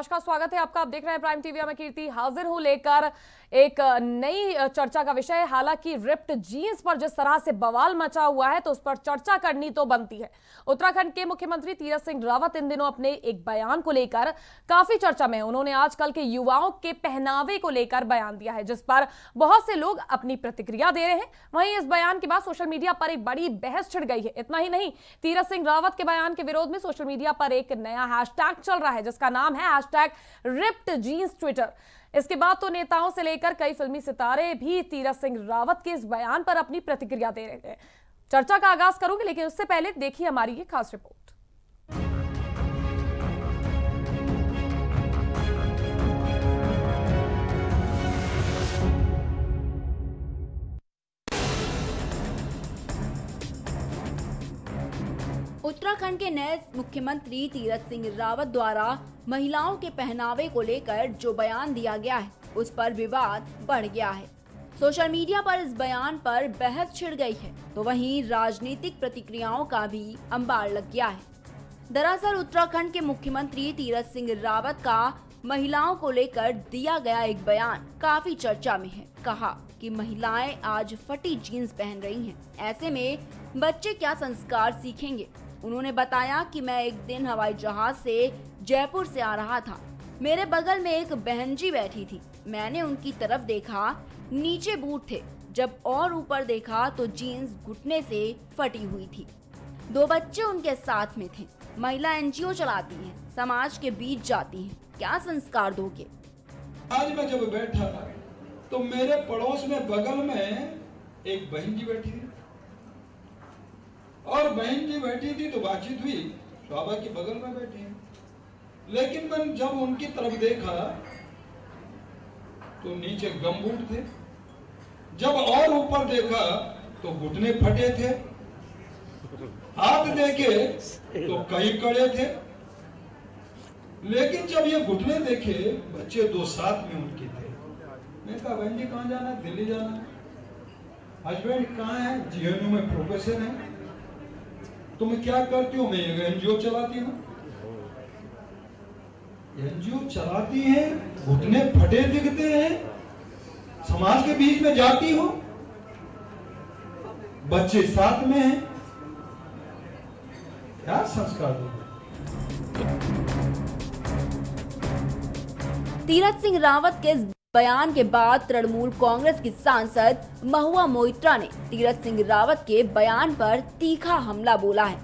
नमस्कार स्वागत है आपका आप देख रहे हैं प्राइम टीवी में कीर्ति हाजिर हूं लेकर एक नई चर्चा का विषय हालांकि रिप्ट जीन्स पर जिस तरह से बवाल मचा हुआ है तो उस पर चर्चा करनी तो बनती है उत्तराखंड के मुख्यमंत्री तीरथ सिंह रावत इन दिनों अपने एक बयान को लेकर काफी चर्चा में उन्होंने आजकल के युवाओं के पहनावे को लेकर बयान दिया है जिस पर बहुत से लोग अपनी प्रतिक्रिया दे रहे हैं वहीं इस बयान के बाद सोशल मीडिया पर एक बड़ी बहस छिड़ गई है इतना ही नहीं तीरथ सिंह रावत के बयान के विरोध में सोशल मीडिया पर एक नया हैश चल रहा है जिसका नाम है हैशटैग रिप्ट जीन्स ट्विटर इसके बाद तो नेताओं से लेकर कई फिल्मी सितारे भी तीरथ सिंह रावत के इस बयान पर अपनी प्रतिक्रिया दे रहे हैं चर्चा का आगाज करूंगी लेकिन उससे पहले देखिए हमारी ये खास रिपोर्ट उत्तराखंड के नए मुख्यमंत्री तीरथ सिंह रावत द्वारा महिलाओं के पहनावे को लेकर जो बयान दिया गया है उस पर विवाद बढ़ गया है सोशल मीडिया पर इस बयान पर बहस छिड़ गई है तो वहीं राजनीतिक प्रतिक्रियाओं का भी अंबार लग गया है दरअसल उत्तराखंड के मुख्यमंत्री तीरथ सिंह रावत का महिलाओं को लेकर दिया गया एक बयान काफी चर्चा में है कहा कि महिलाएं आज फटी जीन्स पहन रही हैं। ऐसे में बच्चे क्या संस्कार सीखेंगे उन्होंने बताया कि मैं एक दिन हवाई जहाज से जयपुर से आ रहा था मेरे बगल में एक बहन जी बैठी थी मैंने उनकी तरफ देखा नीचे बूट थे जब और ऊपर देखा तो जीन्स घुटने से फटी हुई थी दो बच्चे उनके साथ में थे महिला एनजीओ चलाती है समाज के बीच जाती है क्या संस्कार दोगे आज मैं जब बैठा तो मेरे पड़ोस में बगल में एक बहन जी बैठी और बहन जी बैठी थी तो बातचीत हुई बाबा के बगल में बैठी है लेकिन मैं जब उनकी तरफ देखा तो नीचे गमबूट थे जब और ऊपर देखा तो घुटने फटे थे हाथ देखे तो कई कड़े थे लेकिन जब ये घुटने देखे बच्चे दो साथ में उनके थे मैं कहा बहन जी कहा जाना दिल्ली जाना हस्बैंड कहा है जीएनयू में प्रोफेसर है तुम क्या करती हो मैं एनजीओ चलाती हूँ एनजीओ चलाती है घुटने फटे दिखते हैं समाज के बीच में जाती हो बच्चे साथ में हैं क्या संस्कार दो तीरथ सिंह रावत के बयान के बाद तृणमूल कांग्रेस की सांसद महुआ मोइत्रा ने तीरथ सिंह रावत के बयान पर तीखा हमला बोला है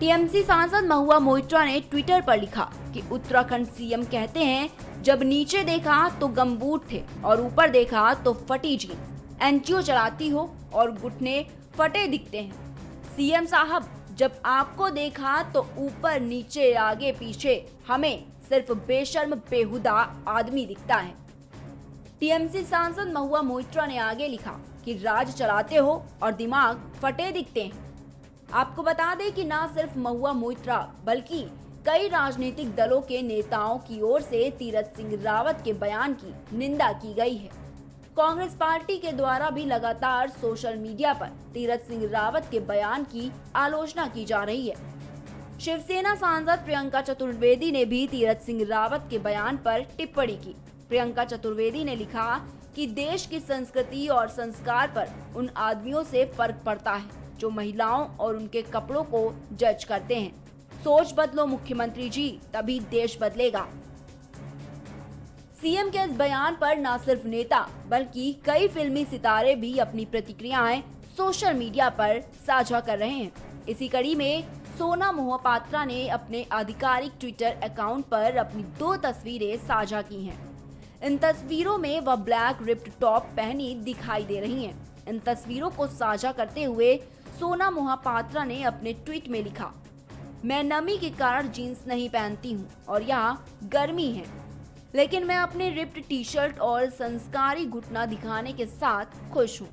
टीएमसी सांसद महुआ मोइत्रा ने ट्विटर पर लिखा कि उत्तराखंड सीएम कहते हैं जब नीचे देखा तो गमबूट थे और ऊपर देखा तो फटी जी एनजीओ चलाती हो और घुटने फटे दिखते हैं सीएम साहब जब आपको देखा तो ऊपर नीचे आगे पीछे हमें सिर्फ बेशर्म बेहुदा आदमी दिखता है टीएमसी सांसद महुआ मोइत्रा ने आगे लिखा कि राज चलाते हो और दिमाग फटे दिखते हैं आपको बता दें कि ना सिर्फ महुआ मोइत्रा बल्कि कई राजनीतिक दलों के नेताओं की ओर से तीरथ सिंह रावत के बयान की निंदा की गई है कांग्रेस पार्टी के द्वारा भी लगातार सोशल मीडिया पर तीरथ सिंह रावत के बयान की आलोचना की जा रही है शिवसेना सांसद प्रियंका चतुर्वेदी ने भी तीरथ सिंह रावत के बयान पर टिप्पणी की प्रियंका चतुर्वेदी ने लिखा कि देश की संस्कृति और संस्कार पर उन आदमियों से फर्क पड़ता है जो महिलाओं और उनके कपड़ों को जज करते हैं सोच बदलो मुख्यमंत्री जी तभी देश बदलेगा सीएम के इस बयान पर न सिर्फ नेता बल्कि कई फिल्मी सितारे भी अपनी प्रतिक्रियाएं सोशल मीडिया पर साझा कर रहे हैं इसी कड़ी में सोना मोहपात्रा ने अपने आधिकारिक ट्विटर अकाउंट पर अपनी दो तस्वीरें साझा की हैं इन तस्वीरों में वह ब्लैक रिप्ड टॉप पहनी दिखाई दे रही हैं। इन तस्वीरों को साझा करते हुए सोना मोहापात्रा ने अपने ट्वीट में लिखा मैं नमी के कारण जीन्स नहीं पहनती हूँ और यहाँ गर्मी है लेकिन मैं अपने रिप्ड टी शर्ट और संस्कारी घुटना दिखाने के साथ खुश हूँ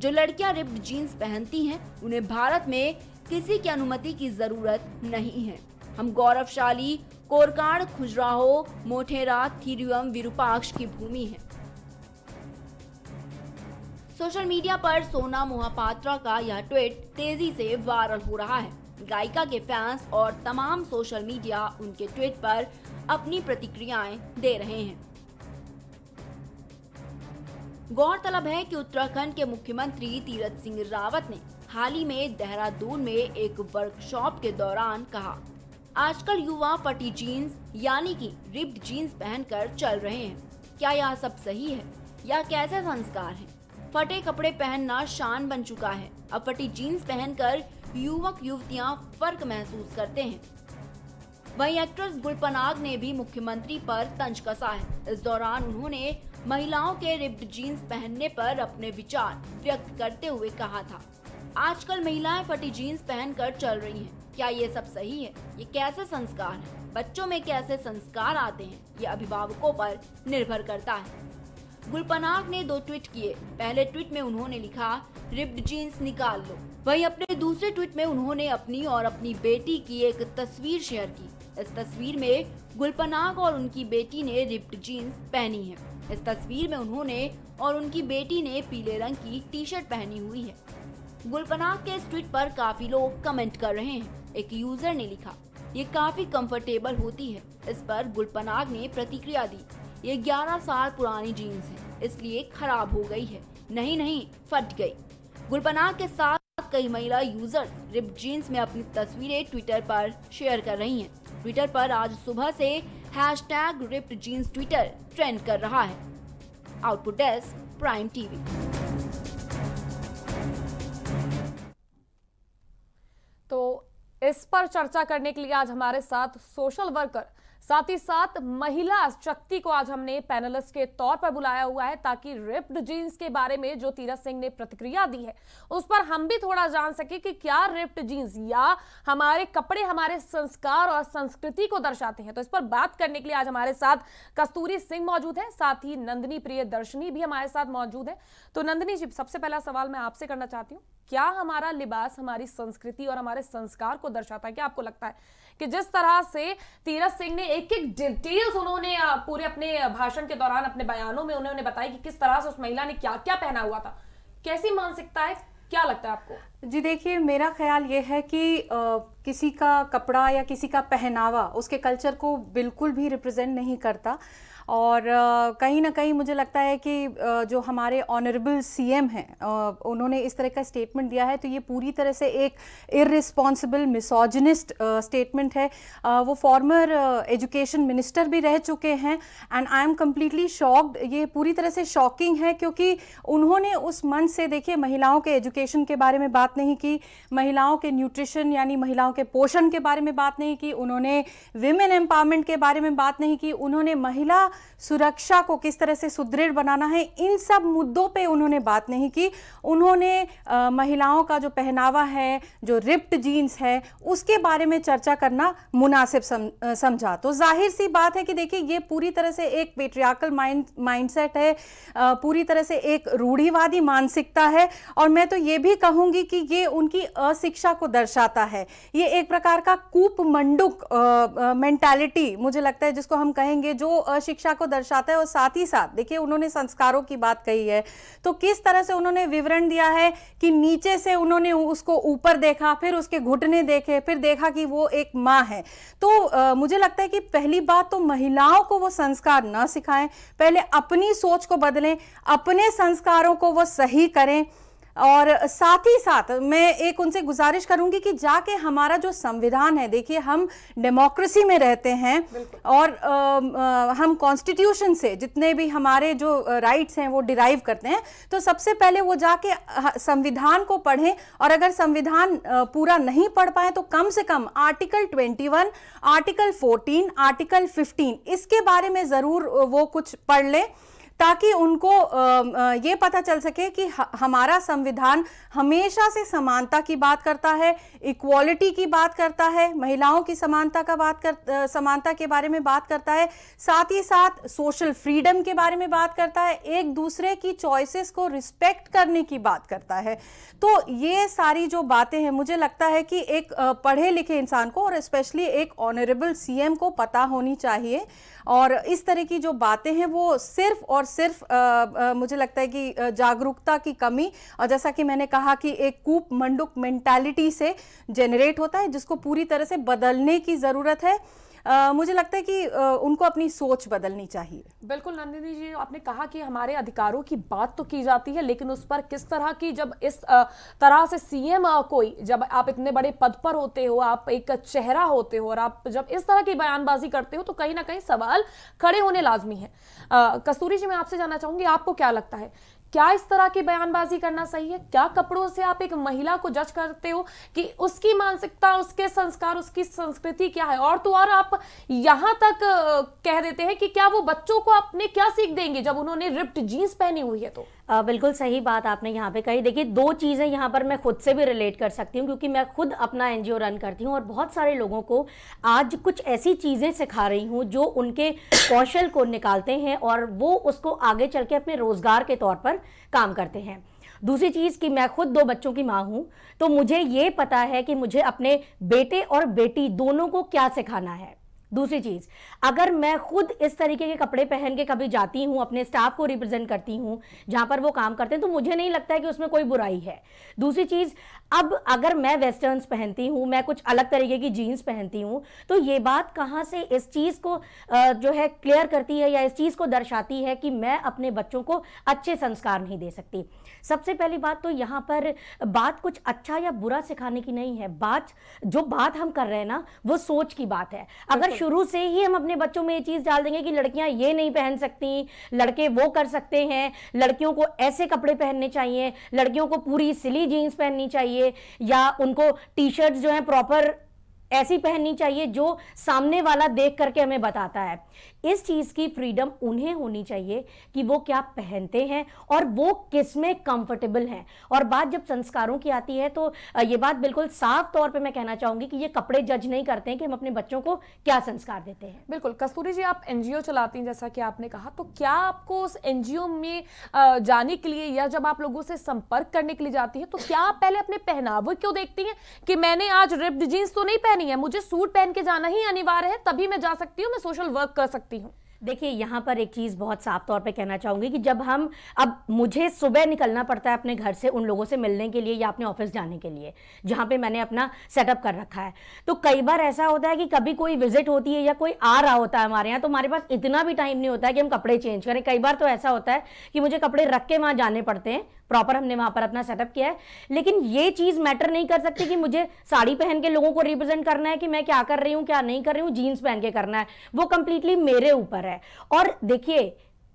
जो लड़कियां रिप्ड जीन्स पहनती हैं उन्हें भारत में किसी की अनुमति की जरूरत नहीं है हम गौरवशाली कोरकार खुजराहो मोठेरा थिरुवम विरूपाक्ष की भूमि है सोशल मीडिया पर सोना मोहापात्रा का यह ट्वीट तेजी से वायरल हो रहा है गायिका के फैंस और तमाम सोशल मीडिया उनके ट्वीट पर अपनी प्रतिक्रियाएं दे रहे हैं गौरतलब है कि उत्तराखंड के मुख्यमंत्री तीरथ सिंह रावत ने हाल ही में देहरादून में एक वर्कशॉप के दौरान कहा आजकल युवा पटी जीन्स यानी कि रिप्ड जीन्स पहनकर चल रहे हैं क्या यह सब सही है या कैसे संस्कार है फटे कपड़े पहनना शान बन चुका है अब फटी जीन्स पहनकर युवक युवतियां फर्क महसूस करते हैं वहीं एक्ट्रेस गुलपनाग ने भी मुख्यमंत्री पर तंज कसा है इस दौरान उन्होंने महिलाओं के रिप्ड जीन्स पहनने पर अपने विचार व्यक्त करते हुए कहा था आजकल महिलाएं फटी जीन्स पहनकर चल रही हैं क्या ये सब सही है ये कैसे संस्कार है बच्चों में कैसे संस्कार आते हैं ये अभिभावकों पर निर्भर करता है गुलपनाग ने दो ट्वीट किए पहले ट्वीट में उन्होंने लिखा रिप्ड जीन्स निकाल लो वहीं अपने दूसरे ट्वीट में उन्होंने अपनी और अपनी बेटी की एक तस्वीर शेयर की इस तस्वीर में गुलपनाग और उनकी बेटी ने रिप्ड जीन्स पहनी है इस तस्वीर में उन्होंने और उनकी बेटी ने पीले रंग की टी शर्ट पहनी हुई है गुलपनाग के इस ट्वीट पर काफी लोग कमेंट कर रहे हैं एक यूजर ने लिखा ये काफी कंफर्टेबल होती है इस पर गुलपनाग ने प्रतिक्रिया दी ये 11 साल पुरानी जीन्स है इसलिए खराब हो गई है नहीं नहीं फट गई गुलपनाग के साथ कई महिला यूजर रिप जीन्स में अपनी तस्वीरें ट्विटर पर शेयर कर रही हैं। ट्विटर पर आज सुबह से hashtag ripped jeans Twitter trend कर रहा है आउटपुट डेस्क प्राइम टीवी तो इस पर चर्चा करने के लिए आज हमारे साथ सोशल वर्कर साथ ही साथ महिला शक्ति को आज हमने पैनलिस्ट के तौर पर बुलाया हुआ है ताकि रिप्ड जीन्स के बारे में जो तीरथ सिंह ने प्रतिक्रिया दी है उस पर हम भी थोड़ा जान सके कि क्या रिप्ड जीन्स या हमारे कपड़े हमारे संस्कार और संस्कृति को दर्शाते हैं तो इस पर बात करने के लिए आज हमारे साथ कस्तूरी सिंह मौजूद है साथ ही नंदनी प्रिय दर्शनी भी हमारे साथ मौजूद है तो नंदनी जी सबसे पहला सवाल मैं आपसे करना चाहती हूँ क्या हमारा लिबास हमारी संस्कृति और हमारे संस्कार को दर्शाता है क्या आपको लगता है कि जिस तरह से तीरथ सिंह ने एक एक डिटेल्स उन्होंने पूरे अपने भाषण के दौरान अपने बयानों में उन्होंने बताया कि किस तरह से उस महिला ने क्या क्या पहना हुआ था कैसी मानसिकता है क्या लगता है आपको जी देखिए मेरा ख्याल ये है कि आ, किसी का कपड़ा या किसी का पहनावा उसके कल्चर को बिल्कुल भी रिप्रेजेंट नहीं करता और कहीं ना कहीं मुझे लगता है कि जो हमारे ऑनरेबल सीएम हैं उन्होंने इस तरह का स्टेटमेंट दिया है तो ये पूरी तरह से एक इरिस्पॉन्सिबल मिसोजनिस्ट स्टेटमेंट है वो फॉर्मर एजुकेशन मिनिस्टर भी रह चुके हैं and I am completely shocked ये पूरी तरह से शॉकिंग है क्योंकि उन्होंने उस मंच से देखिए महिलाओं के एजुकेशन के बारे में बात नहीं की महिलाओं के न्यूट्रिशन यानी महिलाओं के पोषण के बारे में बात नहीं की उन्होंने विमेन एम्पावरमेंट के बारे में बात नहीं की उन्होंने महिला सुरक्षा को किस तरह से सुदृढ़ बनाना है इन सब मुद्दों पे उन्होंने बात नहीं की उन्होंने आ, महिलाओं का जो पहनावा है जो रिप्ट जीन्स है उसके बारे में चर्चा करना मुनासिब सम, समझा तो जाहिर सी बात है कि देखिए ये पूरी तरह से एक पेट्रियाकल माइंड माइंडसेट है आ, पूरी तरह से एक रूढ़ीवादी मानसिकता है और मैं तो ये भी कहूँगी कि ये उनकी अशिक्षा को दर्शाता है ये एक प्रकार का कूप मंडुक मेंटालिटी मुझे लगता है जिसको हम कहेंगे जो अशिक्षा शिक्षा को दर्शाता है और साथ ही साथ देखिए उन्होंने संस्कारों की बात कही है तो किस तरह से उन्होंने विवरण दिया है कि नीचे से उन्होंने उसको ऊपर देखा फिर उसके घुटने देखे फिर देखा कि वो एक माँ है तो आ, मुझे लगता है कि पहली बात तो महिलाओं को वो संस्कार ना सिखाएं पहले अपनी सोच को बदलें अपने संस्कारों को वो सही करें और साथ ही साथ मैं एक उनसे गुजारिश करूंगी कि जाके हमारा जो संविधान है देखिए हम डेमोक्रेसी में रहते हैं और आ, आ, हम कॉन्स्टिट्यूशन से जितने भी हमारे जो राइट्स हैं वो डिराइव करते हैं तो सबसे पहले वो जाके संविधान को पढ़ें और अगर संविधान पूरा नहीं पढ़ पाए तो कम से कम article twenty article fourteen article fifteen इसके बारे में ज़रूर वो कुछ पढ़ लें ताकि उनको ये पता चल सके कि हमारा संविधान हमेशा से समानता की बात करता है इक्वालिटी की बात करता है महिलाओं की समानता का बात कर समानता के बारे में बात करता है साथ ही साथ सोशल फ्रीडम के बारे में बात करता है एक दूसरे की चॉइसेस को रिस्पेक्ट करने की बात करता है तो ये सारी जो बातें हैं मुझे लगता है कि एक पढ़े लिखे इंसान को और स्पेशली एक ऑनरेबल सीएम को पता होनी चाहिए और इस तरह की जो बातें हैं वो सिर्फ और सिर्फ आ, आ, मुझे लगता है कि जागरूकता की कमी और जैसा कि मैंने कहा कि एक कूप मंडुक मेंटालिटी से जनरेट होता है जिसको पूरी तरह से बदलने की ज़रूरत है आ, मुझे लगता है कि आ, उनको अपनी सोच बदलनी चाहिए बिल्कुल नंदिनी जी आपने कहा कि हमारे अधिकारों की बात तो की जाती है लेकिन उस पर किस तरह की जब इस तरह से सीएम कोई जब आप इतने बड़े पद पर होते हो आप एक चेहरा होते हो और आप जब इस तरह की बयानबाजी करते हो तो कहीं ना कहीं सवाल खड़े होने लाजमी है कस्तूरी जी मैं आपसे जानना चाहूंगी आपको क्या लगता है क्या इस तरह की बयानबाजी करना सही है क्या कपड़ों से आप एक महिला को जज करते हो कि उसकी मानसिकता उसके संस्कार उसकी संस्कृति क्या है और तो और आप यहां तक कह देते हैं कि क्या वो बच्चों को अपने क्या सीख देंगे जब उन्होंने रिप्ट जीन्स पहनी हुई है तो आ, बिल्कुल सही बात आपने यहाँ पे कही देखिए दो चीज़ें यहाँ पर मैं खुद से भी रिलेट कर सकती हूँ क्योंकि मैं खुद अपना एन रन करती हूँ और बहुत सारे लोगों को आज कुछ ऐसी चीज़ें सिखा रही हूँ जो उनके कौशल को निकालते हैं और वो उसको आगे चल के अपने रोज़गार के तौर पर काम करते हैं दूसरी चीज़ कि मैं खुद दो बच्चों की माँ हूँ तो मुझे ये पता है कि मुझे अपने बेटे और बेटी दोनों को क्या सिखाना है दूसरी चीज़ अगर मैं खुद इस तरीके के कपड़े पहन के कभी जाती हूँ अपने स्टाफ को रिप्रेजेंट करती हूँ जहाँ पर वो काम करते हैं तो मुझे नहीं लगता है कि उसमें कोई बुराई है दूसरी चीज़ अब अगर मैं वेस्टर्न्स पहनती हूँ मैं कुछ अलग तरीके की जीन्स पहनती हूँ तो ये बात कहाँ से इस चीज़ को जो है क्लियर करती है या इस चीज़ को दर्शाती है कि मैं अपने बच्चों को अच्छे संस्कार नहीं दे सकती सबसे पहली बात तो यहाँ पर बात कुछ अच्छा या बुरा सिखाने की नहीं है बात जो बात हम कर रहे हैं ना वो सोच की बात है अगर शुरू से ही हम अपने बच्चों में ये चीज़ डाल देंगे कि लड़कियां ये नहीं पहन सकती लड़के वो कर सकते हैं लड़कियों को ऐसे कपड़े पहनने चाहिए लड़कियों को पूरी सिली जीन्स पहननी चाहिए या उनको टी शर्ट जो है प्रॉपर ऐसी पहननी चाहिए जो सामने वाला देख करके हमें बताता है इस चीज़ की फ्रीडम उन्हें होनी चाहिए कि वो क्या पहनते हैं और वो किस में कंफर्टेबल हैं और बात जब संस्कारों की आती है तो ये बात बिल्कुल साफ तौर पे मैं कहना चाहूँगी कि ये कपड़े जज नहीं करते हैं कि हम अपने बच्चों को क्या संस्कार देते हैं बिल्कुल कस्तूरी जी आप एनजीओ चलाती हैं जैसा कि आपने कहा तो क्या आपको उस एनजीओ में जाने के लिए या जब आप लोगों से संपर्क करने के लिए जाती है तो क्या आप पहले अपने पहनावे क्यों देखती हैं कि मैंने आज रिप्ड जीन्स तो नहीं पहनी है मुझे सूट पहन के जाना ही अनिवार्य है तभी मैं जा सकती हूँ मैं सोशल वर्क कर सकती सकती हूँ देखिए यहाँ पर एक चीज़ बहुत साफ तौर पे कहना चाहूँगी कि जब हम अब मुझे सुबह निकलना पड़ता है अपने घर से उन लोगों से मिलने के लिए या अपने ऑफिस जाने के लिए जहाँ पे मैंने अपना सेटअप कर रखा है तो कई बार ऐसा होता है कि कभी कोई विजिट होती है या कोई आ रहा होता है हमारे यहाँ तो हमारे पास इतना भी टाइम नहीं होता है कि हम कपड़े चेंज करें कई बार तो ऐसा होता है कि मुझे कपड़े रख के वहाँ जाने पड़ते हैं प्रॉपर हमने वहां पर अपना सेटअप किया है लेकिन ये चीज मैटर नहीं कर सकती कि मुझे साड़ी पहन के लोगों को रिप्रेजेंट करना है कि मैं क्या कर रही हूं क्या नहीं कर रही हूँ जीन्स पहन के करना है वो कंप्लीटली मेरे ऊपर है और देखिए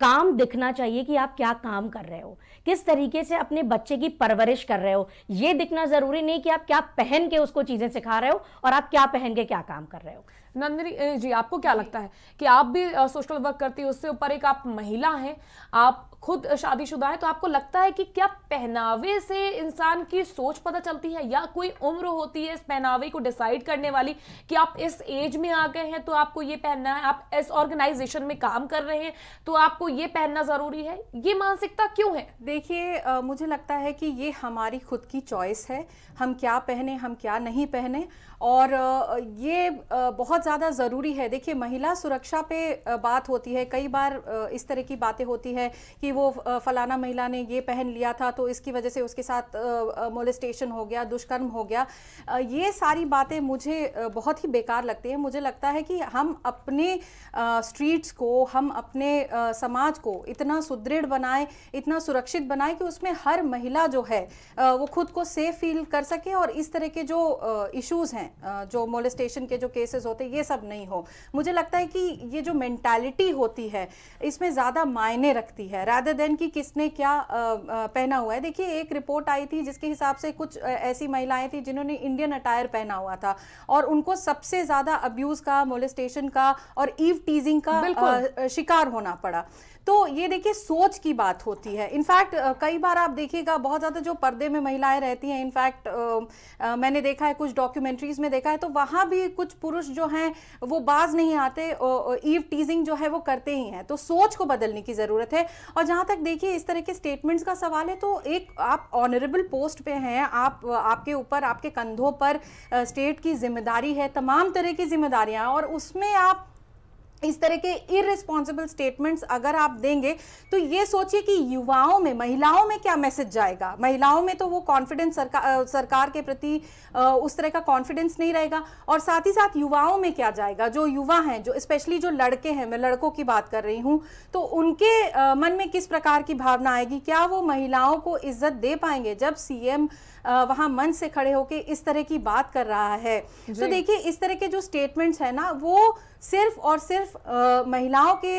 काम दिखना चाहिए कि आप क्या काम कर रहे हो किस तरीके से अपने बच्चे की परवरिश कर रहे हो ये दिखना ज़रूरी नहीं कि आप क्या पहन के उसको चीज़ें सिखा रहे हो और आप क्या पहन के क्या काम कर रहे हो नंदनी जी आपको क्या लगता है कि आप भी सोशल वर्क करती है उससे ऊपर एक आप महिला हैं आप खुद शादीशुदा है तो आपको लगता है कि क्या पहनावे से इंसान की सोच पता चलती है या कोई उम्र होती है इस पहनावे को डिसाइड करने वाली कि आप इस एज में आ गए हैं तो आपको ये पहनना है आप इस ऑर्गेनाइजेशन में काम कर रहे हैं तो आपको ये पहनना ज़रूरी है ये मानसिकता क्यों है देखिए मुझे लगता है कि ये हमारी खुद की चॉइस है हम क्या पहने हम क्या नहीं पहने और ये बहुत ज़्यादा ज़रूरी है देखिए महिला सुरक्षा पे बात होती है कई बार इस तरह की बातें होती है कि वो फलाना महिला ने ये पहन लिया था तो इसकी वजह से उसके साथ मोलिस्टेशन हो गया दुष्कर्म हो गया ये सारी बातें मुझे बहुत ही बेकार लगती है मुझे लगता है कि हम अपने स्ट्रीट्स को हम अपने समाज को इतना सुदृढ़ बनाएं इतना सुरक्षित बनाएं कि उसमें हर महिला जो है वो खुद को सेफ फील कर सके और इस तरह के जो इश्यूज हैं जो मोलेस्टेशन के जो केसेस होते हैं ये सब नहीं हो मुझे लगता है कि ये जो मेंटालिटी होती है इसमें ज़्यादा मायने रखती है रादर देन कि किसने क्या पहना हुआ है देखिए एक रिपोर्ट आई थी जिसके हिसाब से कुछ ऐसी महिलाएं थी जिन्होंने इंडियन अटायर पहना हुआ था और उनको सबसे ज़्यादा अब्यूज़ का मोलेस्टेशन का और ईव टीजिंग का शिकार होना पड़ा तो ये देखिए सोच की बात होती है इनफैक्ट कई बार आप देखिएगा बहुत ज़्यादा जो पर्दे में महिलाएं रहती हैं इनफैक्ट आ, मैंने देखा है कुछ डॉक्यूमेंट्रीज में देखा है तो वहाँ भी कुछ पुरुष जो हैं वो बाज नहीं आते ईव टीजिंग जो है वो करते ही हैं तो सोच को बदलने की ज़रूरत है और जहाँ तक देखिए इस तरह के स्टेटमेंट्स का सवाल है तो एक आप ऑनरेबल पोस्ट पे हैं आप आपके ऊपर आपके कंधों पर स्टेट की जिम्मेदारी है तमाम तरह की जिम्मेदारियाँ और उसमें आप इस तरह के इरेस्पॉन्सिबल स्टेटमेंट्स अगर आप देंगे तो ये सोचिए कि युवाओं में महिलाओं में क्या मैसेज जाएगा महिलाओं में तो वो कॉन्फिडेंस सरकार सरकार के प्रति उस तरह का कॉन्फिडेंस नहीं रहेगा और साथ ही साथ युवाओं में क्या जाएगा जो युवा हैं जो स्पेशली जो लड़के हैं मैं लड़कों की बात कर रही हूँ तो उनके मन में किस प्रकार की भावना आएगी क्या वो महिलाओं को इज्जत दे पाएंगे जब सी वहाँ मन से खड़े होकर इस तरह की बात कर रहा है तो देखिए इस तरह के जो स्टेटमेंट्स है ना वो सिर्फ और सिर्फ आ, महिलाओं के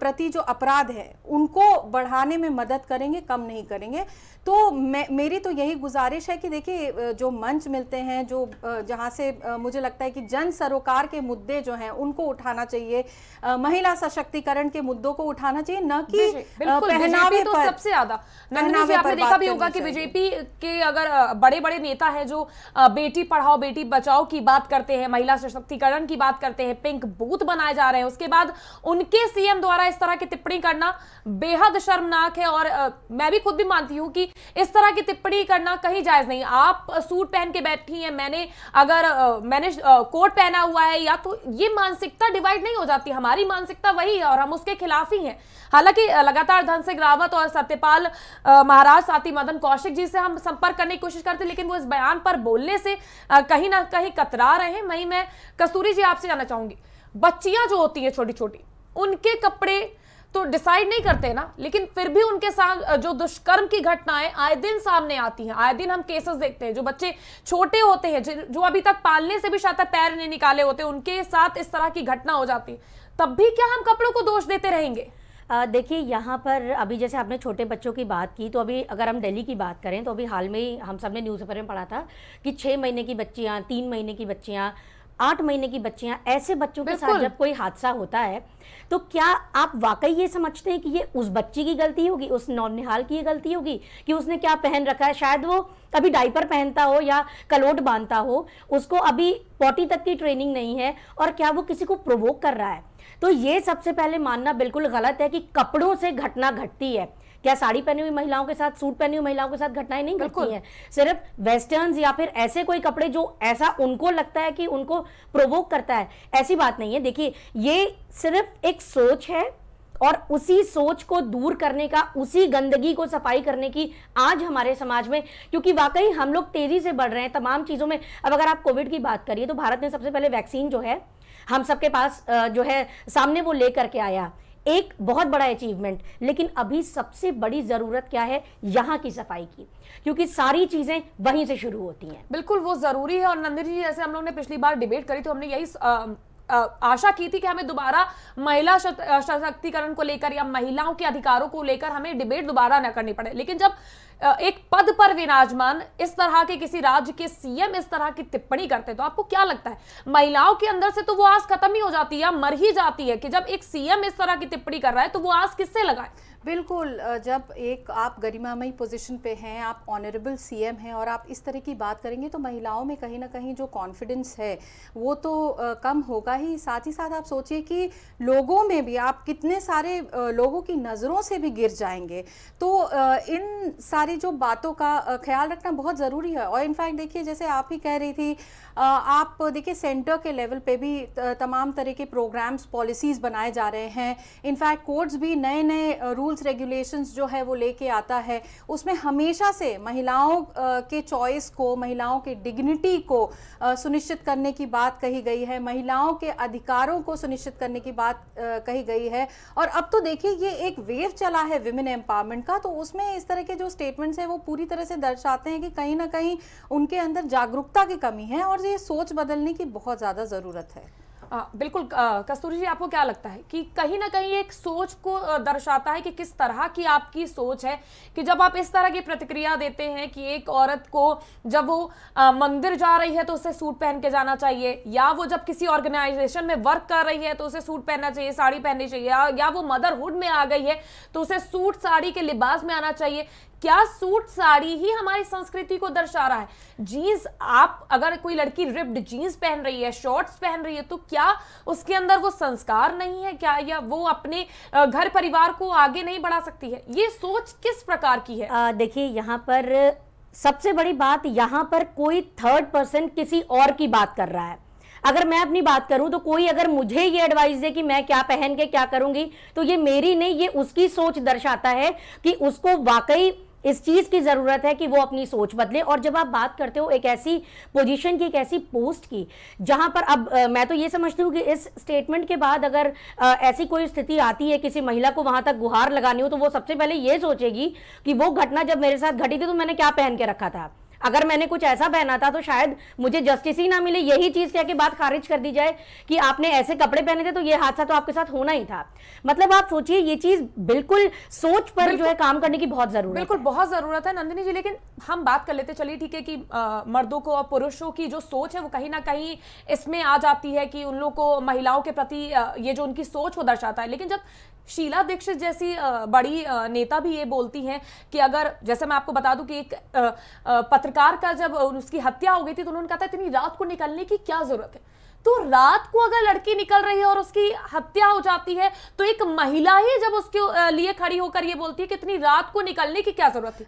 प्रति जो अपराध है उनको बढ़ाने में मदद करेंगे कम नहीं करेंगे तो मे, मेरी तो यही गुजारिश है कि देखिए जो मंच मिलते हैं जो जहाँ से मुझे लगता है कि जन सरोकार के मुद्दे जो हैं उनको उठाना चाहिए आ, महिला सशक्तिकरण के मुद्दों को उठाना चाहिए न कि पहनावे तो सबसे ज्यादा आपने देखा भी होगा कि बीजेपी के अगर बड़े बड़े नेता हैं जो बेटी पढ़ाओ बेटी बचाओ की बात करते हैं महिला सशक्तिकरण की बात करते हैं पिंक बूथ बनाए जा रहे हैं उसके बाद उनके सीएम द्वारा इस तरह की टिप्पणी करना बेहद शर्मनाक है और मैं भी खुद भी मानती हूँ कि इस तरह की टिप्पणी करना कहीं जायज नहीं आप सूट पहन के बैठी हैं मैंने अगर मैंने कोट पहना हुआ है या तो ये मानसिकता डिवाइड नहीं हो जाती हमारी मानसिकता वही है और हम उसके खिलाफ ही हैं हालांकि लगातार धन सिंह रावत और सत्यपाल महाराज साथी मदन कौशिक जी से हम संपर्क करने की कोशिश कोशिश करते लेकिन वो इस बयान पर बोलने से कहीं ना कहीं कतरा रहे हैं वहीं मैं कस्तूरी जी आपसे जाना चाहूंगी बच्चियां जो होती हैं छोटी छोटी उनके कपड़े तो डिसाइड नहीं करते ना लेकिन फिर भी उनके साथ जो दुष्कर्म की घटनाएं आए दिन सामने आती हैं आए दिन हम केसेस देखते हैं जो बच्चे छोटे होते हैं जो अभी तक पालने से भी शायद पैर नहीं निकाले होते उनके साथ इस तरह की घटना हो जाती है तब भी क्या हम कपड़ों को दोष देते रहेंगे देखिए यहाँ पर अभी जैसे आपने छोटे बच्चों की बात की तो अभी अगर हम दिल्ली की बात करें तो अभी हाल में ही हम सब ने न्यूज़पेपर में पढ़ा था कि छः महीने की बच्चियाँ तीन महीने की बच्चियाँ आठ महीने की बच्चियां ऐसे बच्चों के साथ जब कोई हादसा होता है तो क्या आप वाकई ये समझते हैं कि ये उस बच्ची की गलती होगी उस नौनिहाल की गलती होगी कि उसने क्या पहन रखा है शायद वो कभी डाइपर पहनता हो या कलोट बांधता हो उसको अभी पॉटी तक की ट्रेनिंग नहीं है और क्या वो किसी को प्रोवोक कर रहा है तो ये सबसे पहले मानना बिल्कुल गलत है कि कपड़ों से घटना घटती है क्या साड़ी पहनी हुई महिलाओं के साथ सूट पहनी हुई महिलाओं के साथ घटनाएं नहीं घटती हैं सिर्फ वेस्टर्न या फिर ऐसे कोई कपड़े जो ऐसा उनको लगता है कि उनको प्रोवोक करता है ऐसी बात नहीं है देखिए ये सिर्फ एक सोच है और उसी सोच को दूर करने का उसी गंदगी को सफाई करने की आज हमारे समाज में क्योंकि वाकई हम लोग तेज़ी से बढ़ रहे हैं तमाम चीज़ों में अब अगर आप कोविड की बात करिए तो भारत ने सबसे पहले वैक्सीन जो है हम सबके पास जो है सामने वो लेकर के आया एक बहुत बड़ा अचीवमेंट लेकिन अभी सबसे बड़ी ज़रूरत क्या है यहाँ की सफाई की क्योंकि सारी चीज़ें वहीं से शुरू होती हैं बिल्कुल वो ज़रूरी है और नंदिनी जी जैसे हम लोग ने पिछली बार डिबेट करी तो हमने यही आशा की थी कि हमें दोबारा महिला सशक्तिकरण को लेकर या महिलाओं के अधिकारों को लेकर हमें डिबेट दोबारा न करनी पड़े लेकिन जब एक पद पर विराजमान इस तरह के किसी राज्य के सीएम इस तरह की टिप्पणी करते तो आपको क्या लगता है महिलाओं के अंदर से तो वो आस खत्म ही हो जाती है मर ही जाती है कि जब एक सीएम इस तरह की टिप्पणी कर रहा है तो वो आस किससे लगाए बिल्कुल जब एक आप गरिमामयी पोजीशन पे हैं आप ऑनरेबल सीएम हैं और आप इस तरह की बात करेंगे तो महिलाओं में कहीं ना कहीं जो कॉन्फिडेंस है वो तो कम होगा ही साथ ही साथ आप सोचिए कि लोगों में भी आप कितने सारे लोगों की नज़रों से भी गिर जाएंगे तो इन सारी जो बातों का ख्याल रखना बहुत ज़रूरी है और इनफैक्ट देखिए जैसे आप ही कह रही थी आप देखिए सेंटर के लेवल पे भी तमाम तरह के प्रोग्राम्स पॉलिसीज़ बनाए जा रहे हैं इनफैक्ट कोर्ट्स भी नए नए रूल रूल्स रेगुलेशंस जो है वो लेके आता है उसमें हमेशा से महिलाओं के चॉइस को महिलाओं के डिग्निटी को सुनिश्चित करने की बात कही गई है महिलाओं के अधिकारों को सुनिश्चित करने की बात कही गई है और अब तो देखिए ये एक वेव चला है विमेन एम्पावरमेंट का तो उसमें इस तरह के जो स्टेटमेंट्स हैं वो पूरी तरह से दर्शाते हैं कि कहीं ना कहीं उनके अंदर जागरूकता की कमी है और ये सोच बदलने की बहुत ज़्यादा ज़रूरत है बिल्कुल कस्तूरी जी आपको क्या लगता है कि कहीं ना कहीं एक सोच को दर्शाता है कि किस तरह की आपकी सोच है कि जब आप इस तरह की प्रतिक्रिया देते हैं कि एक औरत को जब वो आ, मंदिर जा रही है तो उसे सूट पहन के जाना चाहिए या वो जब किसी ऑर्गेनाइजेशन में वर्क कर रही है तो उसे सूट पहनना चाहिए साड़ी पहननी चाहिए या वो मदरहुड में आ गई है तो उसे सूट साड़ी के लिबास में आना चाहिए क्या सूट साड़ी ही हमारी संस्कृति को दर्शा रहा है जीन्स आप अगर कोई लड़की रिप्ड जीन्स पहन रही है शॉर्ट्स पहन रही है तो क्या उसके अंदर वो संस्कार नहीं है क्या या वो अपने घर परिवार को आगे नहीं बढ़ा सकती है ये सोच किस प्रकार की है देखिए यहाँ पर सबसे बड़ी बात यहाँ पर कोई थर्ड पर्सन किसी और की बात कर रहा है अगर मैं अपनी बात करूं तो कोई अगर मुझे ये एडवाइस दे कि मैं क्या पहन के क्या करूंगी तो ये मेरी नहीं ये उसकी सोच दर्शाता है कि उसको वाकई इस चीज़ की ज़रूरत है कि वो अपनी सोच बदले और जब आप बात करते हो एक ऐसी पोजीशन की एक ऐसी पोस्ट की जहाँ पर अब आ, मैं तो ये समझती हूँ कि इस स्टेटमेंट के बाद अगर आ, ऐसी कोई स्थिति आती है किसी महिला को वहाँ तक गुहार लगानी हो तो वो सबसे पहले ये सोचेगी कि वो घटना जब मेरे साथ घटी थी तो मैंने क्या पहन के रखा था अगर मैंने कुछ ऐसा पहना था तो शायद मुझे जस्टिस ही ना मिले यही चीज़ क्या कि बात खारिज कर दी जाए कि आपने ऐसे कपड़े पहने थे तो ये हादसा तो आपके साथ होना ही था मतलब आप सोचिए ये चीज़ बिल्कुल सोच पर जो है काम करने की बहुत ज़रूरत बिल्कुल बहुत ज़रूरत है नंदिनी जी लेकिन हम बात कर लेते चलिए ठीक है कि आ, मर्दों को और पुरुषों की जो सोच है वो कहीं ना कहीं इसमें आ जाती है कि उन लोग को महिलाओं के प्रति ये जो उनकी सोच वो दर्शाता है लेकिन जब शीला दीक्षित जैसी बड़ी नेता भी ये बोलती हैं कि अगर जैसे मैं आपको बता दूं कि एक पत्रकार का जब उसकी हत्या हो गई थी तो उन्होंने कहा था इतनी रात को निकलने की क्या ज़रूरत है तो रात को अगर लड़की निकल रही है और उसकी हत्या हो जाती है तो एक महिला ही जब उसके लिए खड़ी होकर ये बोलती है कि इतनी रात को निकलने की क्या ज़रूरत थी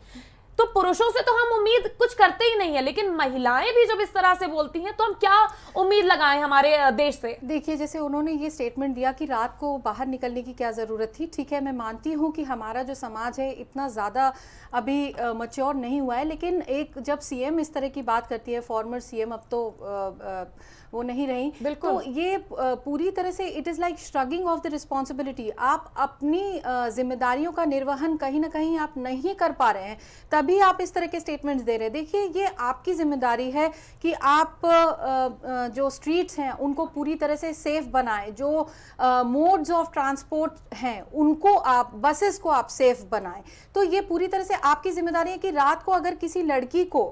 तो पुरुषों से तो हम उम्मीद कुछ करते ही नहीं है लेकिन महिलाएं भी जब इस तरह से बोलती हैं तो हम क्या उम्मीद लगाएं हमारे देश से देखिए जैसे उन्होंने ये स्टेटमेंट दिया कि रात को बाहर निकलने की क्या ज़रूरत थी ठीक है मैं मानती हूँ कि हमारा जो समाज है इतना ज़्यादा अभी मच्योर नहीं हुआ है लेकिन एक जब सीएम इस तरह की बात करती है फॉर्मर सीएम अब तो आ, आ, वो नहीं रही बिल्कुल तो ये पूरी तरह से it is like shrugging off the responsibility आप अपनी जिम्मेदारियों का निर्वहन कहीं ना कहीं आप नहीं कर पा रहे हैं तभी आप इस तरह के स्टेटमेंट्स दे रहे हैं देखिए ये आपकी जिम्मेदारी है कि आप जो स्ट्रीट्स हैं उनको पूरी तरह से सेफ बनाएं जो मोड्स ऑफ ट्रांसपोर्ट हैं उनको आप बसेस को आप सेफ बनाएं तो ये पूरी तरह से आपकी जिम्मेदारी है कि रात को अगर किसी लड़की को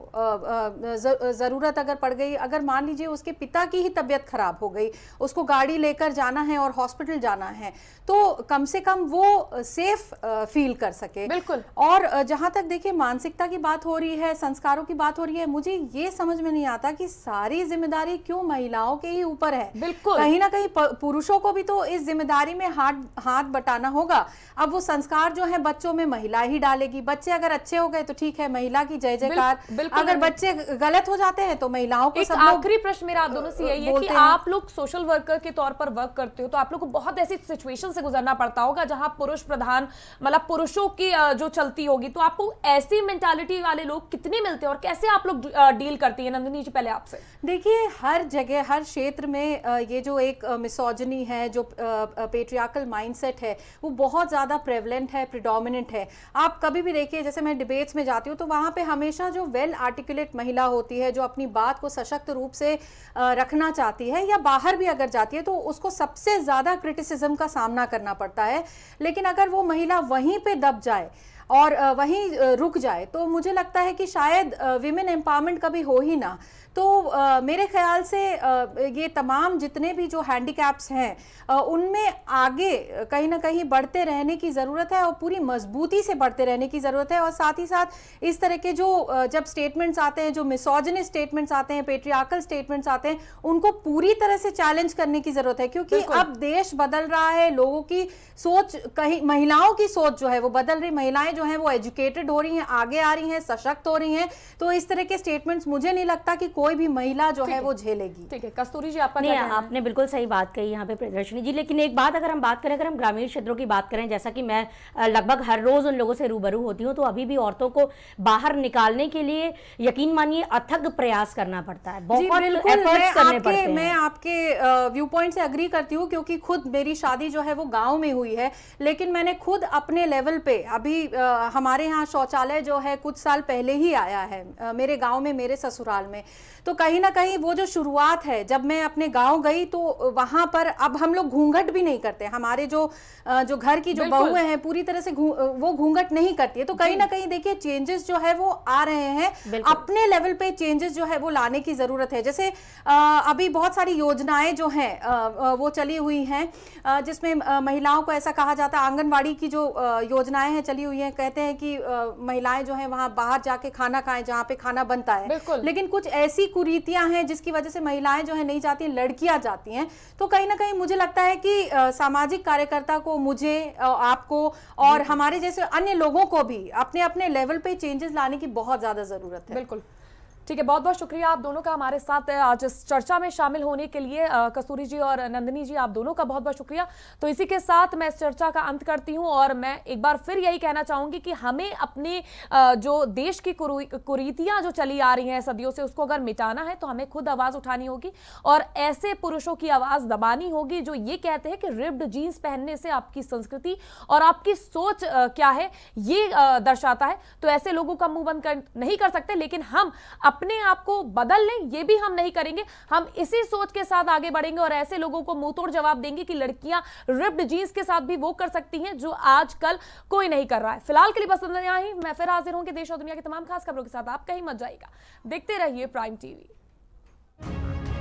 ज़रूरत अगर पड़ गई अगर मान लीजिए उसके पिता की ही तबीयत खराब हो गई उसको गाड़ी लेकर जाना है और हॉस्पिटल जाना है तो कम से कम वो सेफ फील कर सके बिल्कुल और जहां तक देखिए मानसिकता की बात हो रही है संस्कारों की बात हो रही है मुझे ये समझ में नहीं आता कि सारी जिम्मेदारी क्यों महिलाओं के ही ऊपर है बिल्कुल कहीं ना कहीं पुरुषों को भी तो इस जिम्मेदारी में हाथ हाथ बटाना होगा अब वो संस्कार जो है बच्चों में महिला ही डालेगी बच्चे अगर अच्छे हो गए तो ठीक है महिला की जय जयकार अगर बच्चे गलत हो जाते हैं तो महिलाओं को आखिरी प्रश्न मेरा दोनों बस यही है कि आप लोग सोशल वर्कर के तौर पर वर्क करते हो तो आप लोग को बहुत ऐसी सिचुएशन से गुजरना पड़ता होगा जहां पुरुष प्रधान मतलब पुरुषों की जो चलती होगी तो आपको ऐसी मेंटालिटी वाले लोग कितने मिलते हैं और कैसे आप लोग डील करती है नंदिनी जी पहले आपसे देखिए हर जगह हर क्षेत्र में ये जो एक मिसोजनी है जो पेट्रियाकल माइंड है वो बहुत ज़्यादा प्रेवलेंट है प्रिडोमिनेंट है आप कभी भी देखिए जैसे मैं डिबेट्स में जाती हूँ तो वहां पे हमेशा जो वेल आर्टिकुलेट महिला होती है जो अपनी बात को सशक्त रूप से रख रखना चाहती है या बाहर भी अगर जाती है तो उसको सबसे ज़्यादा क्रिटिसिज्म का सामना करना पड़ता है लेकिन अगर वो महिला वहीं पे दब जाए और वहीं रुक जाए तो मुझे लगता है कि शायद विमेन एम्पावरमेंट कभी हो ही ना तो आ, मेरे ख्याल से आ, ये तमाम जितने भी जो हैंडीकैप्स हैं उनमें आगे कहीं ना कहीं बढ़ते रहने की ज़रूरत है और पूरी मजबूती से बढ़ते रहने की ज़रूरत है और साथ ही साथ इस तरह के जो जब स्टेटमेंट्स आते हैं जो मिसोजनिस स्टेटमेंट्स आते हैं पेट्रियाकल स्टेटमेंट्स आते हैं उनको पूरी तरह से चैलेंज करने की ज़रूरत है क्योंकि अब देश बदल रहा है लोगों की सोच कहीं महिलाओं की सोच जो है वो बदल रही महिलाएं जो हैं वो एजुकेटेड हो रही हैं आगे आ रही हैं सशक्त हो रही हैं तो इस तरह के स्टेटमेंट्स मुझे नहीं लगता कि कोई कोई भी महिला जो है वो झेलेगी ठीक है कस्तूरी जी आपने आपने बिल्कुल सही बात कही यहाँ पे प्रदर्शनी जी लेकिन एक बात अगर हम बात करें अगर हम ग्रामीण क्षेत्रों की बात करें जैसा कि मैं लगभग हर रोज उन लोगों से रूबरू होती हूँ तो अभी भी औरतों को बाहर निकालने के लिए यकीन मानिए अथक प्रयास करना पड़ता है बहुत एफर्ट्स करने पड़ते हैं मैं आपके व्यू पॉइंट से अग्री करती हूँ क्योंकि खुद मेरी शादी जो है वो गाँव में हुई है लेकिन मैंने खुद अपने लेवल पे अभी हमारे यहाँ शौचालय जो है कुछ साल पहले ही आया है मेरे गाँव में मेरे ससुराल में तो कहीं ना कहीं वो जो शुरुआत है जब मैं अपने गांव गई तो वहां पर अब हम लोग घूंघट भी नहीं करते हमारे जो जो घर की जो बहुएं हैं पूरी तरह से वो घूंघट नहीं करती है तो कहीं ना कहीं देखिए चेंजेस जो है वो आ रहे हैं अपने लेवल पे चेंजेस जो है वो लाने की जरूरत है जैसे अभी बहुत सारी योजनाएं जो है वो चली हुई है जिसमें महिलाओं को ऐसा कहा जाता है आंगनबाड़ी की जो योजनाएं हैं चली हुई है कहते हैं कि महिलाएं जो है वहां बाहर जाके खाना खाएं जहाँ पे खाना बनता है लेकिन कुछ ऐसी कुरीतियां हैं जिसकी वजह से महिलाएं जो है नहीं जाती लड़कियां जाती हैं तो कहीं ना कहीं मुझे लगता है कि सामाजिक कार्यकर्ता को मुझे आपको और हमारे जैसे अन्य लोगों को भी अपने अपने लेवल पे चेंजेस लाने की बहुत ज्यादा जरूरत है बिल्कुल ठीक है बहुत बहुत शुक्रिया आप दोनों का हमारे साथ आज इस चर्चा में शामिल होने के लिए कसूरी जी और नंदनी जी आप दोनों का बहुत बहुत शुक्रिया तो इसी के साथ मैं इस चर्चा का अंत करती हूँ और मैं एक बार फिर यही कहना चाहूंगी कि हमें अपने जो देश की कुरीतियाँ जो चली आ रही हैं सदियों से उसको अगर मिटाना है तो हमें खुद आवाज़ उठानी होगी और ऐसे पुरुषों की आवाज़ दबानी होगी जो ये कहते हैं कि रिब्ड जीन्स पहनने से आपकी संस्कृति और आपकी सोच क्या है ये दर्शाता है तो ऐसे लोगों का मुंह बंद कर नहीं कर सकते लेकिन हम अपने आप को बदल लें ये भी हम नहीं करेंगे हम इसी सोच के साथ आगे बढ़ेंगे और ऐसे लोगों को मुंह जवाब देंगे कि लड़कियां रिप्ड जीन्स के साथ भी वो कर सकती हैं जो आजकल कोई नहीं कर रहा है फिलहाल के लिए बस अंदर यहाँ ही मैं फिर हाजिर हूँ कि देश और दुनिया की तमाम खास खबरों के साथ आप कहीं मत जाएगा देखते रहिए प्राइम टीवी